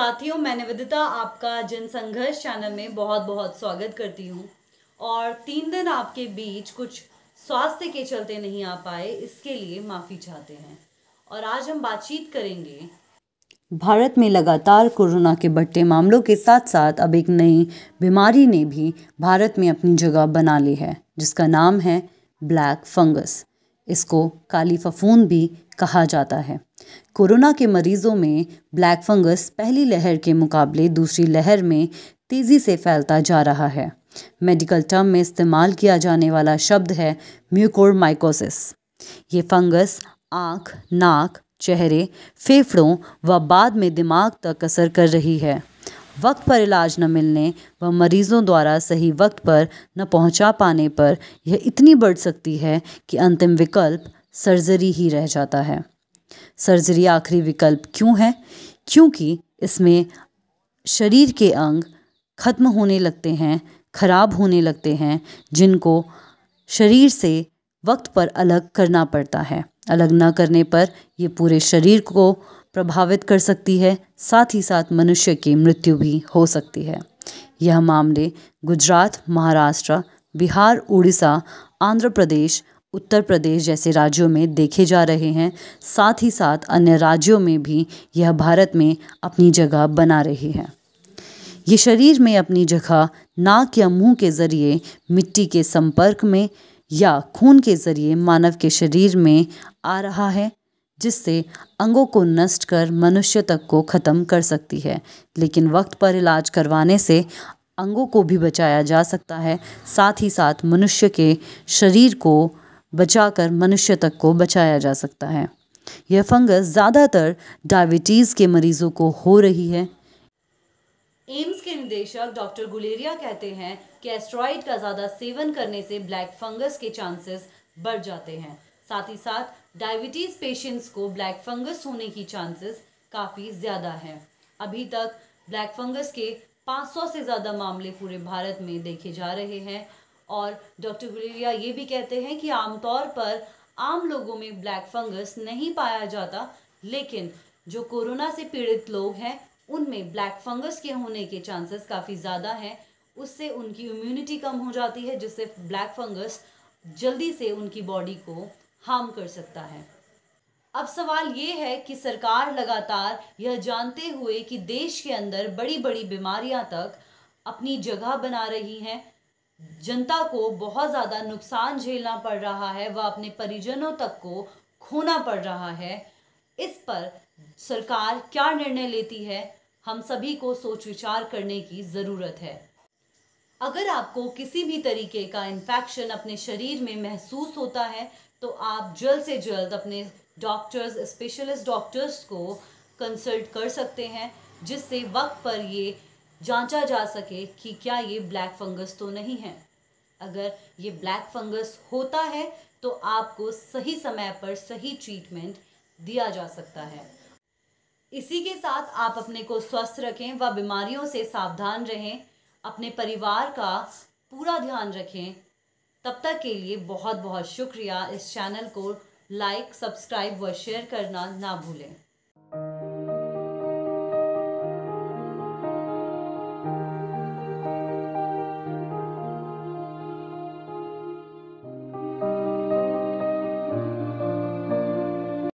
साथियों मैं निविदिता आपका जन संघर्ष चैनल में बहुत बहुत स्वागत करती हूँ और तीन दिन आपके बीच कुछ स्वास्थ्य के चलते नहीं आ पाए इसके लिए माफ़ी चाहते हैं और आज हम बातचीत करेंगे भारत में लगातार कोरोना के बढ़ते मामलों के साथ साथ अब एक नई बीमारी ने भी भारत में अपनी जगह बना ली है जिसका नाम है ब्लैक फंगस इसको काली फफून भी कहा जाता है कोरोना के मरीजों में ब्लैक फंगस पहली लहर के मुकाबले दूसरी लहर में तेज़ी से फैलता जा रहा है मेडिकल टर्म में इस्तेमाल किया जाने वाला शब्द है म्यूकोरमाइकोसिस ये फंगस आँख नाक चेहरे फेफड़ों व बाद में दिमाग तक असर कर रही है वक्त पर इलाज न मिलने व मरीज़ों द्वारा सही वक्त पर न पहुंचा पाने पर यह इतनी बढ़ सकती है कि अंतिम विकल्प सर्जरी ही रह जाता है सर्जरी आखिरी विकल्प क्यों है क्योंकि इसमें शरीर के अंग खत्म होने लगते हैं खराब होने लगते हैं जिनको शरीर से वक्त पर अलग करना पड़ता है अलग न करने पर ये पूरे शरीर को प्रभावित कर सकती है साथ ही साथ मनुष्य की मृत्यु भी हो सकती है यह मामले गुजरात महाराष्ट्र बिहार उड़ीसा आंध्र प्रदेश उत्तर प्रदेश जैसे राज्यों में देखे जा रहे हैं साथ ही साथ अन्य राज्यों में भी यह भारत में अपनी जगह बना रही है ये शरीर में अपनी जगह नाक या मुंह के ज़रिए मिट्टी के संपर्क में या खून के ज़रिए मानव के शरीर में आ रहा है जिससे अंगों को नष्ट कर मनुष्य तक को ख़त्म कर सकती है लेकिन वक्त पर इलाज करवाने से अंगों को भी बचाया जा सकता है साथ ही साथ मनुष्य के शरीर को बचाकर मनुष्य तक को बचाया जा सकता है यह फंगस ज़्यादातर डायबिटीज़ के मरीजों को हो रही है एम्स के निदेशक डॉक्टर गुलेरिया कहते हैं कि एस्ट्रॉइड का ज़्यादा सेवन करने से ब्लैक फंगस के चांसेस बढ़ जाते हैं साथ ही साथ डायबिटीज़ पेशेंट्स को ब्लैक फंगस होने की चांसेस काफ़ी ज़्यादा हैं अभी तक ब्लैक फंगस के 500 से ज़्यादा मामले पूरे भारत में देखे जा रहे हैं और डॉक्टर गुलेरिया ये भी कहते हैं कि आमतौर पर आम लोगों में ब्लैक फंगस नहीं पाया जाता लेकिन जो कोरोना से पीड़ित लोग हैं उनमें ब्लैक फंगस के होने के चांसेस काफ़ी ज़्यादा हैं उससे उनकी इम्यूनिटी कम हो जाती है जिससे ब्लैक फंगस जल्दी से उनकी बॉडी को हार्म कर सकता है अब सवाल ये है कि सरकार लगातार यह जानते हुए कि देश के अंदर बड़ी बड़ी बीमारियां तक अपनी जगह बना रही हैं जनता को बहुत ज़्यादा नुकसान झेलना पड़ रहा है व अपने परिजनों तक को खोना पड़ रहा है इस पर सरकार क्या निर्णय लेती है हम सभी को सोच विचार करने की ज़रूरत है अगर आपको किसी भी तरीके का इन्फेक्शन अपने शरीर में महसूस होता है तो आप जल्द से जल्द अपने डॉक्टर्स स्पेशलिस्ट डॉक्टर्स को कंसल्ट कर सकते हैं जिससे वक्त पर ये जांचा जा सके कि क्या ये ब्लैक फंगस तो नहीं है अगर ये ब्लैक फंगस होता है तो आपको सही समय पर सही ट्रीटमेंट दिया जा सकता है इसी के साथ आप अपने को स्वस्थ रखें व बीमारियों से सावधान रहें अपने परिवार का पूरा ध्यान रखें तब तक के लिए बहुत बहुत शुक्रिया इस चैनल को लाइक सब्सक्राइब व शेयर करना ना भूलें